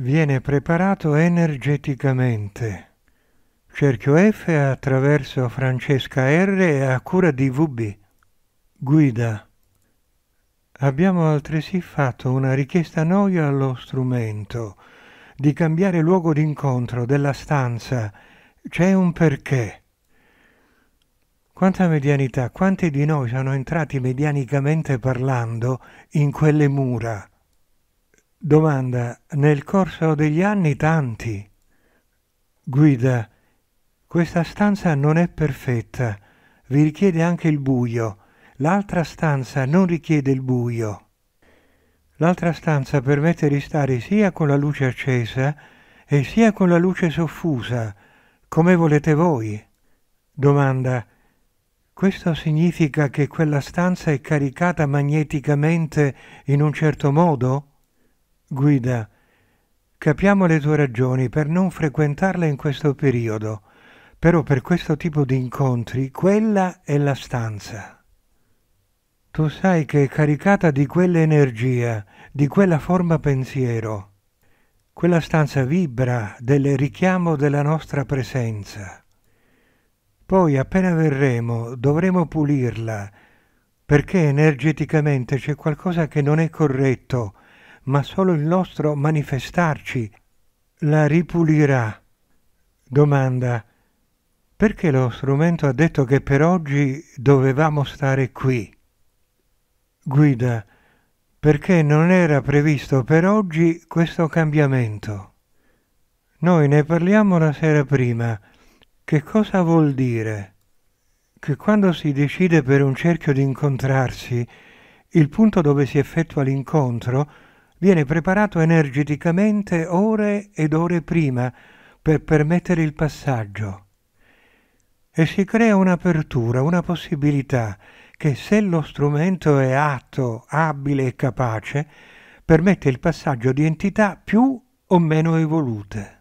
viene preparato energeticamente. Cerchio F attraverso Francesca R a cura di VB. Guida. Abbiamo altresì fatto una richiesta noi allo strumento di cambiare luogo d'incontro della stanza. C'è un perché. Quanta medianità, quanti di noi sono entrati medianicamente parlando in quelle mura? Domanda. Nel corso degli anni tanti. Guida. Questa stanza non è perfetta. Vi richiede anche il buio. L'altra stanza non richiede il buio. L'altra stanza permette di stare sia con la luce accesa e sia con la luce soffusa, come volete voi. Domanda. Questo significa che quella stanza è caricata magneticamente in un certo modo? Guida, capiamo le tue ragioni per non frequentarla in questo periodo, però per questo tipo di incontri quella è la stanza. Tu sai che è caricata di quell'energia, di quella forma pensiero. Quella stanza vibra del richiamo della nostra presenza. Poi appena verremo dovremo pulirla, perché energeticamente c'è qualcosa che non è corretto, ma solo il nostro manifestarci la ripulirà. Domanda. Perché lo strumento ha detto che per oggi dovevamo stare qui? Guida. Perché non era previsto per oggi questo cambiamento. Noi ne parliamo la sera prima. Che cosa vuol dire? Che quando si decide per un cerchio di incontrarsi, il punto dove si effettua l'incontro viene preparato energeticamente ore ed ore prima per permettere il passaggio. E si crea un'apertura, una possibilità che se lo strumento è atto, abile e capace, permette il passaggio di entità più o meno evolute.